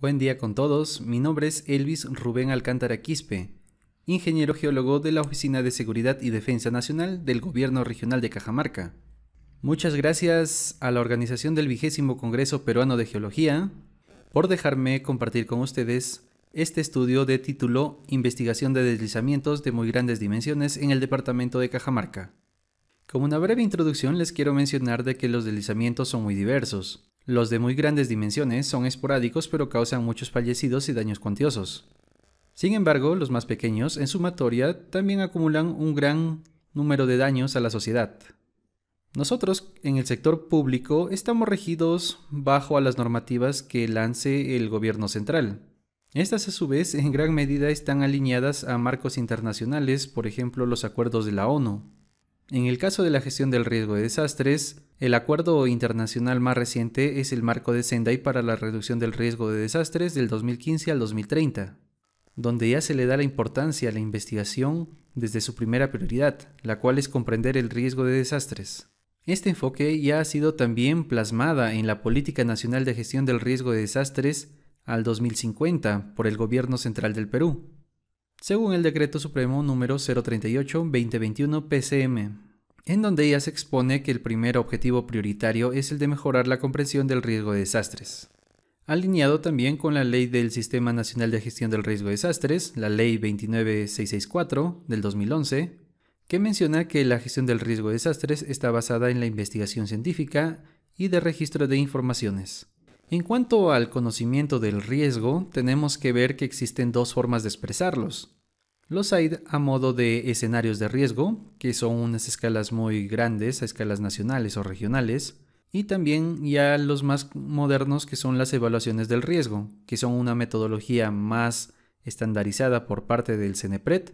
Buen día con todos, mi nombre es Elvis Rubén Alcántara Quispe, ingeniero geólogo de la Oficina de Seguridad y Defensa Nacional del Gobierno Regional de Cajamarca. Muchas gracias a la organización del vigésimo Congreso Peruano de Geología por dejarme compartir con ustedes este estudio de título Investigación de deslizamientos de muy grandes dimensiones en el departamento de Cajamarca. Como una breve introducción les quiero mencionar de que los deslizamientos son muy diversos. Los de muy grandes dimensiones son esporádicos pero causan muchos fallecidos y daños cuantiosos. Sin embargo, los más pequeños, en sumatoria, también acumulan un gran número de daños a la sociedad. Nosotros, en el sector público, estamos regidos bajo a las normativas que lance el gobierno central. Estas, a su vez, en gran medida están alineadas a marcos internacionales, por ejemplo, los acuerdos de la ONU. En el caso de la gestión del riesgo de desastres, el acuerdo internacional más reciente es el marco de Sendai para la reducción del riesgo de desastres del 2015 al 2030, donde ya se le da la importancia a la investigación desde su primera prioridad, la cual es comprender el riesgo de desastres. Este enfoque ya ha sido también plasmada en la Política Nacional de Gestión del Riesgo de Desastres al 2050 por el Gobierno Central del Perú, según el Decreto Supremo número 038-2021 PCM, en donde ya se expone que el primer objetivo prioritario es el de mejorar la comprensión del riesgo de desastres. Alineado también con la Ley del Sistema Nacional de Gestión del Riesgo de Desastres, la Ley 29664 del 2011, que menciona que la gestión del riesgo de desastres está basada en la investigación científica y de registro de informaciones, en cuanto al conocimiento del riesgo, tenemos que ver que existen dos formas de expresarlos. Los hay a modo de escenarios de riesgo, que son unas escalas muy grandes a escalas nacionales o regionales, y también ya los más modernos que son las evaluaciones del riesgo, que son una metodología más estandarizada por parte del CENEPRED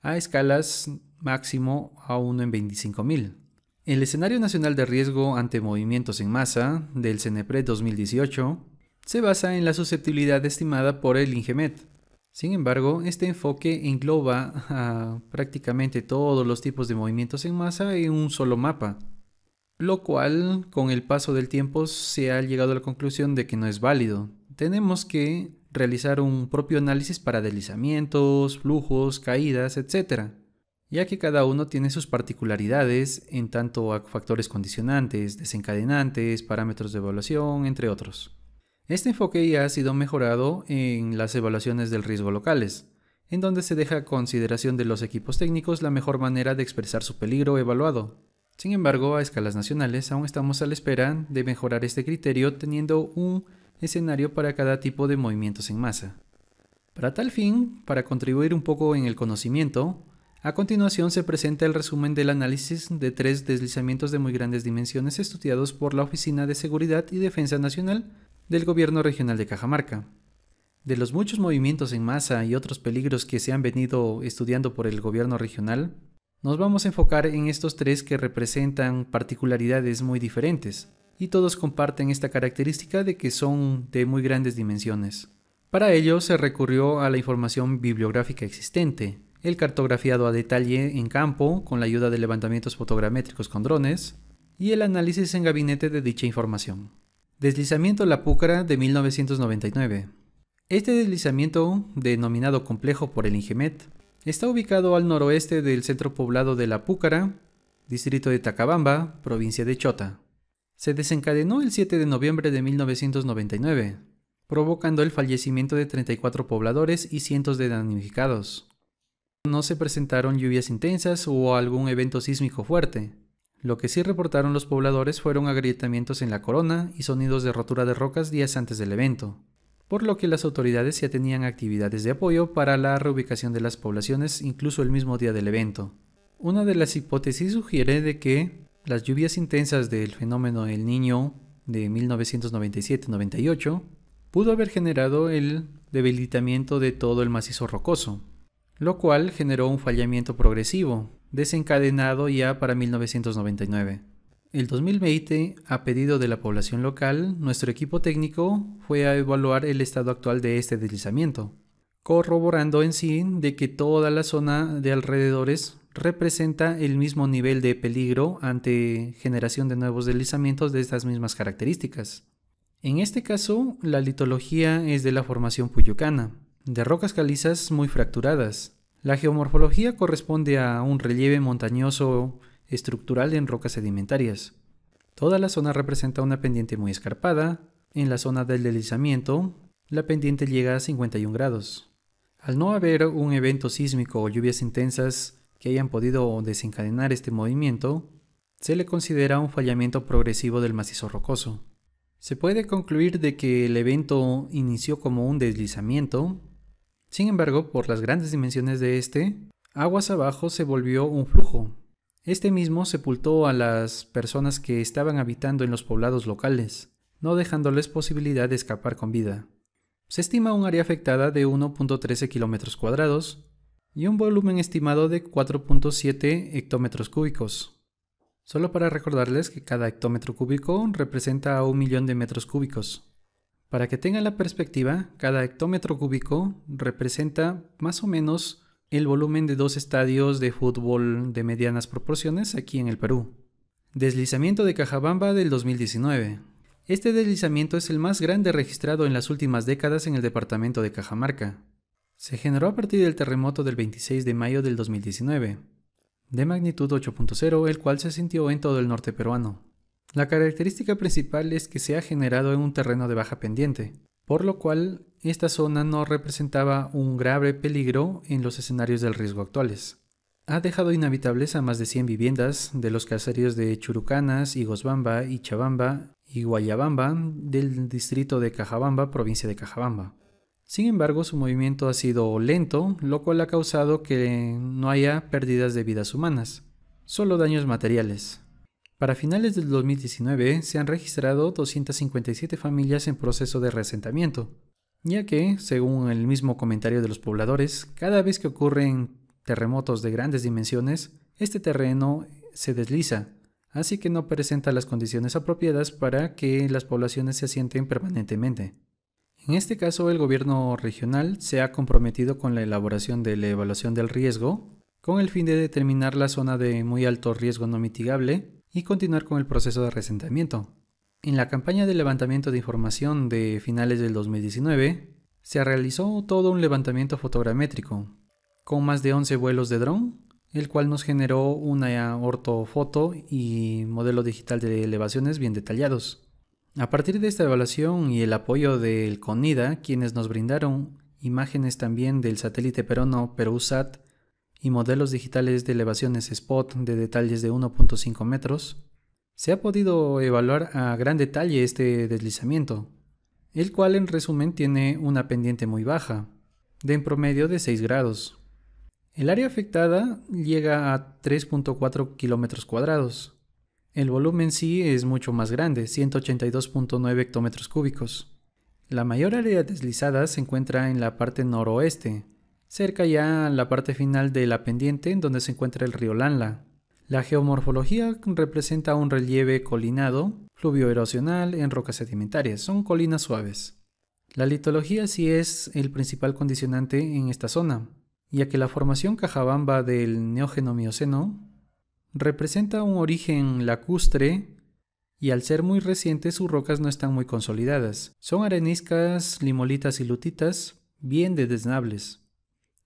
a escalas máximo a 1 en 25.000. El escenario nacional de riesgo ante movimientos en masa del CENEPRED 2018 se basa en la susceptibilidad estimada por el INGEMET. Sin embargo, este enfoque engloba a prácticamente todos los tipos de movimientos en masa en un solo mapa, lo cual con el paso del tiempo se ha llegado a la conclusión de que no es válido. Tenemos que realizar un propio análisis para deslizamientos, flujos, caídas, etc ya que cada uno tiene sus particularidades en tanto a factores condicionantes, desencadenantes, parámetros de evaluación, entre otros. Este enfoque ya ha sido mejorado en las evaluaciones del riesgo locales, en donde se deja a consideración de los equipos técnicos la mejor manera de expresar su peligro evaluado. Sin embargo, a escalas nacionales aún estamos a la espera de mejorar este criterio teniendo un escenario para cada tipo de movimientos en masa. Para tal fin, para contribuir un poco en el conocimiento, a continuación se presenta el resumen del análisis de tres deslizamientos de muy grandes dimensiones estudiados por la Oficina de Seguridad y Defensa Nacional del Gobierno Regional de Cajamarca. De los muchos movimientos en masa y otros peligros que se han venido estudiando por el Gobierno Regional, nos vamos a enfocar en estos tres que representan particularidades muy diferentes, y todos comparten esta característica de que son de muy grandes dimensiones. Para ello se recurrió a la información bibliográfica existente, el cartografiado a detalle en campo con la ayuda de levantamientos fotogramétricos con drones y el análisis en gabinete de dicha información. Deslizamiento La Púcara de 1999. Este deslizamiento, denominado complejo por el Ingemet, está ubicado al noroeste del centro poblado de La Púcara, distrito de Tacabamba, provincia de Chota. Se desencadenó el 7 de noviembre de 1999, provocando el fallecimiento de 34 pobladores y cientos de damnificados no se presentaron lluvias intensas o algún evento sísmico fuerte. Lo que sí reportaron los pobladores fueron agrietamientos en la corona y sonidos de rotura de rocas días antes del evento, por lo que las autoridades ya tenían actividades de apoyo para la reubicación de las poblaciones incluso el mismo día del evento. Una de las hipótesis sugiere de que las lluvias intensas del fenómeno El Niño de 1997-98 pudo haber generado el debilitamiento de todo el macizo rocoso, lo cual generó un fallamiento progresivo, desencadenado ya para 1999. El 2020, a pedido de la población local, nuestro equipo técnico fue a evaluar el estado actual de este deslizamiento, corroborando en sí de que toda la zona de alrededores representa el mismo nivel de peligro ante generación de nuevos deslizamientos de estas mismas características. En este caso, la litología es de la formación puyucana, de rocas calizas muy fracturadas. La geomorfología corresponde a un relieve montañoso estructural en rocas sedimentarias. Toda la zona representa una pendiente muy escarpada. En la zona del deslizamiento, la pendiente llega a 51 grados. Al no haber un evento sísmico o lluvias intensas que hayan podido desencadenar este movimiento, se le considera un fallamiento progresivo del macizo rocoso. Se puede concluir de que el evento inició como un deslizamiento sin embargo, por las grandes dimensiones de este, aguas abajo se volvió un flujo. Este mismo sepultó a las personas que estaban habitando en los poblados locales, no dejándoles posibilidad de escapar con vida. Se estima un área afectada de 1.13 kilómetros cuadrados y un volumen estimado de 4.7 hectómetros cúbicos. Solo para recordarles que cada hectómetro cúbico representa a un millón de metros cúbicos. Para que tengan la perspectiva, cada hectómetro cúbico representa más o menos el volumen de dos estadios de fútbol de medianas proporciones aquí en el Perú. Deslizamiento de Cajabamba del 2019. Este deslizamiento es el más grande registrado en las últimas décadas en el departamento de Cajamarca. Se generó a partir del terremoto del 26 de mayo del 2019, de magnitud 8.0, el cual se sintió en todo el norte peruano. La característica principal es que se ha generado en un terreno de baja pendiente, por lo cual esta zona no representaba un grave peligro en los escenarios del riesgo actuales. Ha dejado inhabitables a más de 100 viviendas de los caseríos de Churucanas, Higosbamba, Ichabamba y Guayabamba del distrito de Cajabamba, provincia de Cajabamba. Sin embargo, su movimiento ha sido lento, lo cual ha causado que no haya pérdidas de vidas humanas, solo daños materiales. Para finales del 2019 se han registrado 257 familias en proceso de reasentamiento, ya que, según el mismo comentario de los pobladores, cada vez que ocurren terremotos de grandes dimensiones, este terreno se desliza, así que no presenta las condiciones apropiadas para que las poblaciones se asienten permanentemente. En este caso, el gobierno regional se ha comprometido con la elaboración de la evaluación del riesgo, con el fin de determinar la zona de muy alto riesgo no mitigable y continuar con el proceso de resentamiento. En la campaña de levantamiento de información de finales del 2019, se realizó todo un levantamiento fotogramétrico, con más de 11 vuelos de dron, el cual nos generó una ortofoto y modelo digital de elevaciones bien detallados. A partir de esta evaluación y el apoyo del CONIDA, quienes nos brindaron imágenes también del satélite peruano PeruSat y modelos digitales de elevaciones spot de detalles de 1.5 metros, se ha podido evaluar a gran detalle este deslizamiento, el cual en resumen tiene una pendiente muy baja, de en promedio de 6 grados. El área afectada llega a 3.4 kilómetros cuadrados. El volumen sí es mucho más grande, 182.9 hectómetros cúbicos. La mayor área deslizada se encuentra en la parte noroeste, cerca ya la parte final de la pendiente en donde se encuentra el río Lanla. La geomorfología representa un relieve colinado, fluvio erosional en rocas sedimentarias, son colinas suaves. La litología sí es el principal condicionante en esta zona, ya que la formación Cajabamba del neógeno mioceno representa un origen lacustre y al ser muy reciente sus rocas no están muy consolidadas. Son areniscas, limolitas y lutitas, bien de desnables.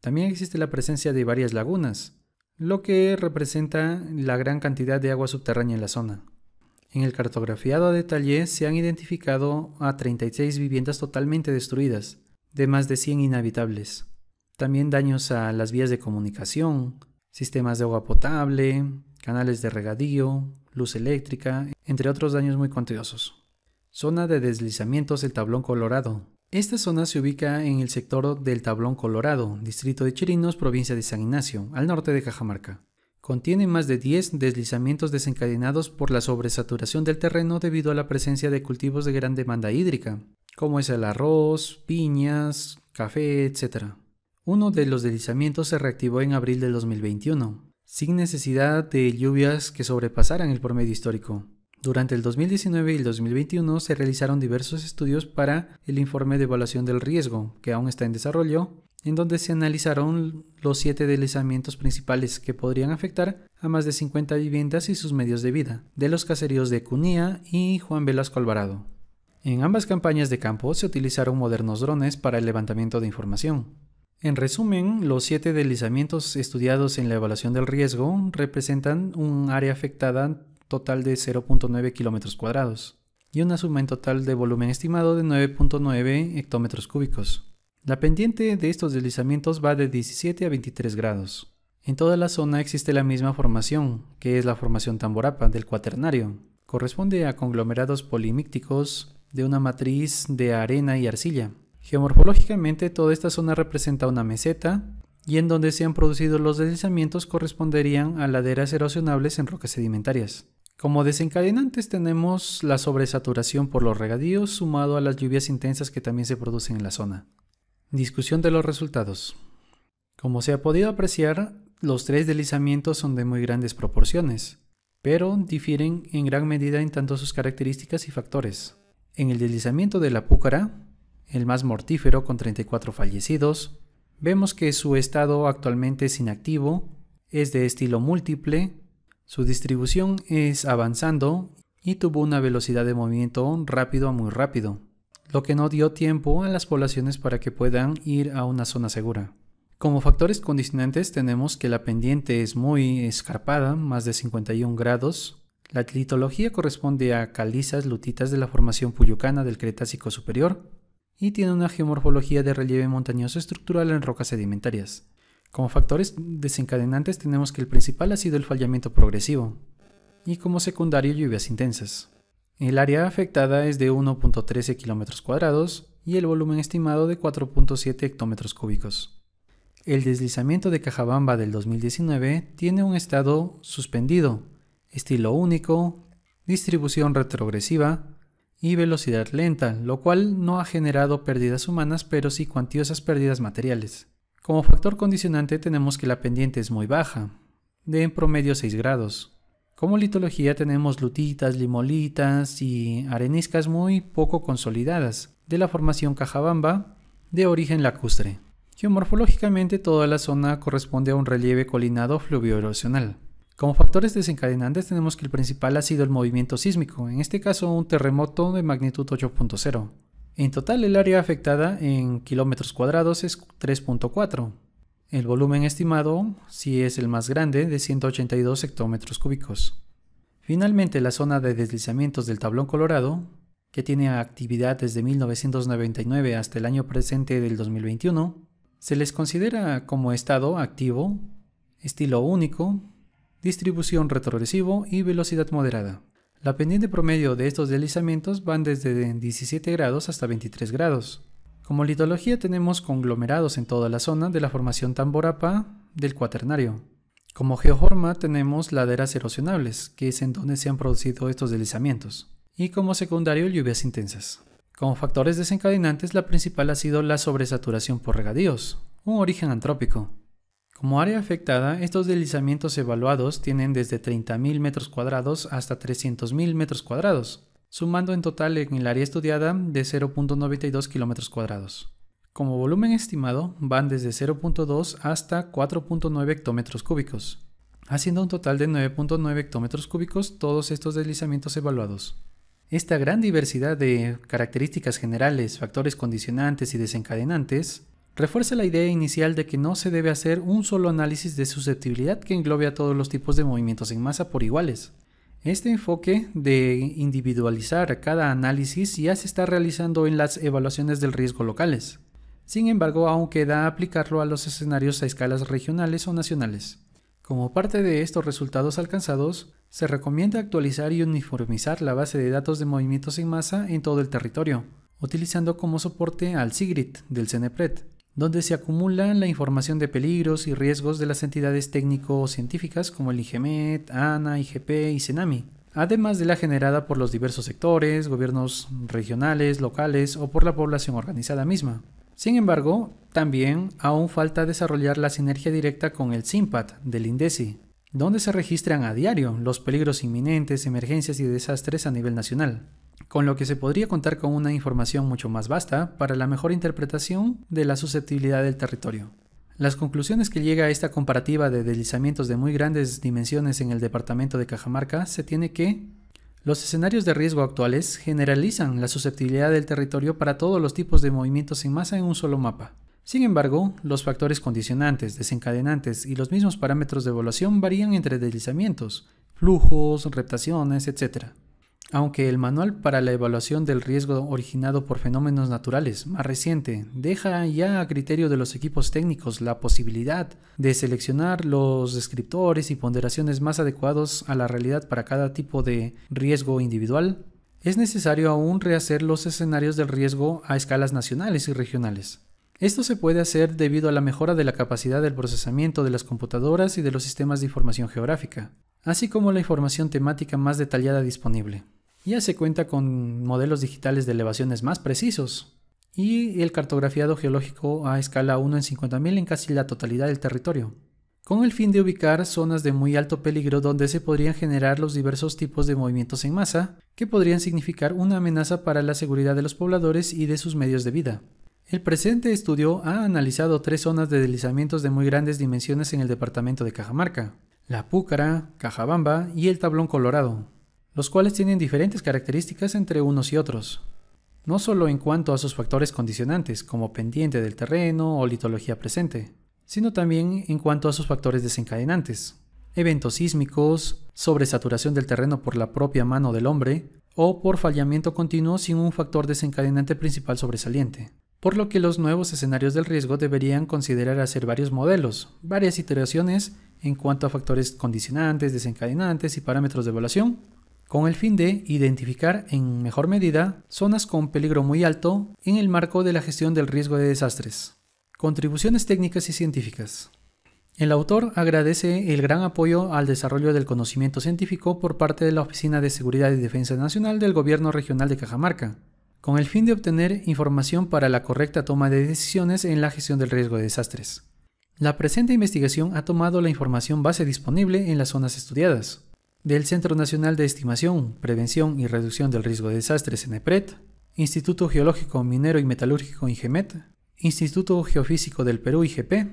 También existe la presencia de varias lagunas, lo que representa la gran cantidad de agua subterránea en la zona. En el cartografiado a detalle se han identificado a 36 viviendas totalmente destruidas, de más de 100 inhabitables. También daños a las vías de comunicación, sistemas de agua potable, canales de regadío, luz eléctrica, entre otros daños muy cuantiosos. Zona de deslizamientos El tablón colorado, esta zona se ubica en el sector del Tablón Colorado, distrito de Chirinos, provincia de San Ignacio, al norte de Cajamarca. Contiene más de 10 deslizamientos desencadenados por la sobresaturación del terreno debido a la presencia de cultivos de gran demanda hídrica, como es el arroz, piñas, café, etc. Uno de los deslizamientos se reactivó en abril de 2021, sin necesidad de lluvias que sobrepasaran el promedio histórico. Durante el 2019 y el 2021 se realizaron diversos estudios para el informe de evaluación del riesgo, que aún está en desarrollo, en donde se analizaron los siete deslizamientos principales que podrían afectar a más de 50 viviendas y sus medios de vida, de los caseríos de Cunía y Juan Velasco Alvarado. En ambas campañas de campo se utilizaron modernos drones para el levantamiento de información. En resumen, los siete deslizamientos estudiados en la evaluación del riesgo representan un área afectada total de 0.9 kilómetros cuadrados y una suma en total de volumen estimado de 9.9 hectómetros cúbicos. La pendiente de estos deslizamientos va de 17 a 23 grados. En toda la zona existe la misma formación, que es la formación Tamborapa del Cuaternario. Corresponde a conglomerados polimícticos de una matriz de arena y arcilla. Geomorfológicamente toda esta zona representa una meseta y en donde se han producido los deslizamientos corresponderían a laderas erosionables en rocas sedimentarias. Como desencadenantes tenemos la sobresaturación por los regadíos sumado a las lluvias intensas que también se producen en la zona. Discusión de los resultados. Como se ha podido apreciar, los tres deslizamientos son de muy grandes proporciones, pero difieren en gran medida en tanto sus características y factores. En el deslizamiento de la Púcara, el más mortífero con 34 fallecidos, vemos que su estado actualmente es inactivo, es de estilo múltiple su distribución es avanzando y tuvo una velocidad de movimiento rápido a muy rápido, lo que no dio tiempo a las poblaciones para que puedan ir a una zona segura. Como factores condicionantes tenemos que la pendiente es muy escarpada, más de 51 grados. La litología corresponde a calizas lutitas de la formación puyucana del Cretácico Superior y tiene una geomorfología de relieve montañoso estructural en rocas sedimentarias. Como factores desencadenantes tenemos que el principal ha sido el fallamiento progresivo y como secundario lluvias intensas. El área afectada es de 1.13 km 2 y el volumen estimado de 4.7 hectómetros cúbicos. El deslizamiento de Cajabamba del 2019 tiene un estado suspendido, estilo único, distribución retrogresiva y velocidad lenta, lo cual no ha generado pérdidas humanas pero sí cuantiosas pérdidas materiales. Como factor condicionante tenemos que la pendiente es muy baja, de en promedio 6 grados. Como litología tenemos lutitas, limolitas y areniscas muy poco consolidadas, de la formación Cajabamba, de origen lacustre. Geomorfológicamente toda la zona corresponde a un relieve colinado fluvio-erosional. Como factores desencadenantes tenemos que el principal ha sido el movimiento sísmico, en este caso un terremoto de magnitud 8.0, en total, el área afectada en kilómetros cuadrados es 3.4. El volumen estimado si es el más grande, de 182 hectómetros cúbicos. Finalmente, la zona de deslizamientos del tablón colorado, que tiene actividad desde 1999 hasta el año presente del 2021, se les considera como estado activo, estilo único, distribución retrogresivo y velocidad moderada. La pendiente promedio de estos deslizamientos van desde 17 grados hasta 23 grados. Como litología tenemos conglomerados en toda la zona de la formación Tamborapa del Cuaternario. Como geoforma tenemos laderas erosionables, que es en donde se han producido estos deslizamientos. Y como secundario lluvias intensas. Como factores desencadenantes la principal ha sido la sobresaturación por regadíos, un origen antrópico, como área afectada, estos deslizamientos evaluados tienen desde 30.000 metros cuadrados hasta 300.000 metros cuadrados, sumando en total en el área estudiada de 0.92 kilómetros cuadrados. Como volumen estimado, van desde 0.2 hasta 4.9 hectómetros cúbicos, haciendo un total de 9.9 hectómetros cúbicos todos estos deslizamientos evaluados. Esta gran diversidad de características generales, factores condicionantes y desencadenantes refuerza la idea inicial de que no se debe hacer un solo análisis de susceptibilidad que englobe a todos los tipos de movimientos en masa por iguales. Este enfoque de individualizar cada análisis ya se está realizando en las evaluaciones del riesgo locales. Sin embargo, aún queda aplicarlo a los escenarios a escalas regionales o nacionales. Como parte de estos resultados alcanzados, se recomienda actualizar y uniformizar la base de datos de movimientos en masa en todo el territorio, utilizando como soporte al SIGRIT del CENEPRED, donde se acumulan la información de peligros y riesgos de las entidades técnico-científicas como el IGMET, ANA, IGP y CENAMI, además de la generada por los diversos sectores, gobiernos regionales, locales o por la población organizada misma. Sin embargo, también aún falta desarrollar la sinergia directa con el SIMPAT del INDECI, donde se registran a diario los peligros inminentes, emergencias y desastres a nivel nacional con lo que se podría contar con una información mucho más vasta para la mejor interpretación de la susceptibilidad del territorio. Las conclusiones que llega a esta comparativa de deslizamientos de muy grandes dimensiones en el departamento de Cajamarca se tiene que los escenarios de riesgo actuales generalizan la susceptibilidad del territorio para todos los tipos de movimientos en masa en un solo mapa. Sin embargo, los factores condicionantes, desencadenantes y los mismos parámetros de evaluación varían entre deslizamientos, flujos, reptaciones, etc. Aunque el Manual para la Evaluación del Riesgo Originado por Fenómenos Naturales, más reciente, deja ya a criterio de los equipos técnicos la posibilidad de seleccionar los descriptores y ponderaciones más adecuados a la realidad para cada tipo de riesgo individual, es necesario aún rehacer los escenarios del riesgo a escalas nacionales y regionales. Esto se puede hacer debido a la mejora de la capacidad del procesamiento de las computadoras y de los sistemas de información geográfica, así como la información temática más detallada disponible. Ya se cuenta con modelos digitales de elevaciones más precisos y el cartografiado geológico a escala 1 en 50.000 en casi la totalidad del territorio, con el fin de ubicar zonas de muy alto peligro donde se podrían generar los diversos tipos de movimientos en masa que podrían significar una amenaza para la seguridad de los pobladores y de sus medios de vida. El presente estudio ha analizado tres zonas de deslizamientos de muy grandes dimensiones en el departamento de Cajamarca, la Púcara, Cajabamba y el Tablón Colorado, los cuales tienen diferentes características entre unos y otros, no solo en cuanto a sus factores condicionantes como pendiente del terreno o litología presente, sino también en cuanto a sus factores desencadenantes, eventos sísmicos, sobresaturación del terreno por la propia mano del hombre o por fallamiento continuo sin un factor desencadenante principal sobresaliente. Por lo que los nuevos escenarios del riesgo deberían considerar hacer varios modelos, varias iteraciones en cuanto a factores condicionantes, desencadenantes y parámetros de evaluación con el fin de identificar en mejor medida zonas con peligro muy alto en el marco de la gestión del riesgo de desastres. Contribuciones técnicas y científicas. El autor agradece el gran apoyo al desarrollo del conocimiento científico por parte de la Oficina de Seguridad y Defensa Nacional del Gobierno Regional de Cajamarca, con el fin de obtener información para la correcta toma de decisiones en la gestión del riesgo de desastres. La presente investigación ha tomado la información base disponible en las zonas estudiadas, del Centro Nacional de Estimación, Prevención y Reducción del Riesgo de Desastres, CENEPRED, Instituto Geológico, Minero y Metalúrgico, INGEMET, Instituto Geofísico del Perú, IGP,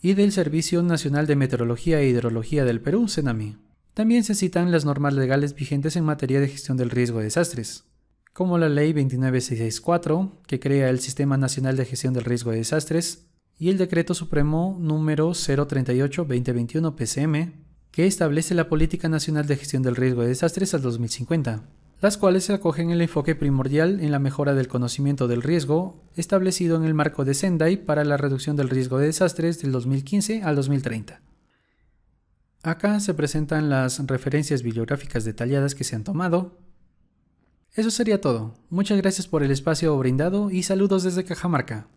y del Servicio Nacional de Meteorología e Hidrología del Perú, CENAMI. También se citan las normas legales vigentes en materia de gestión del riesgo de desastres, como la Ley 29664, que crea el Sistema Nacional de Gestión del Riesgo de Desastres, y el Decreto Supremo número 038-2021 PCM, que establece la Política Nacional de Gestión del Riesgo de Desastres al 2050, las cuales se acogen el enfoque primordial en la mejora del conocimiento del riesgo establecido en el marco de Sendai para la reducción del riesgo de desastres del 2015 al 2030. Acá se presentan las referencias bibliográficas detalladas que se han tomado. Eso sería todo. Muchas gracias por el espacio brindado y saludos desde Cajamarca.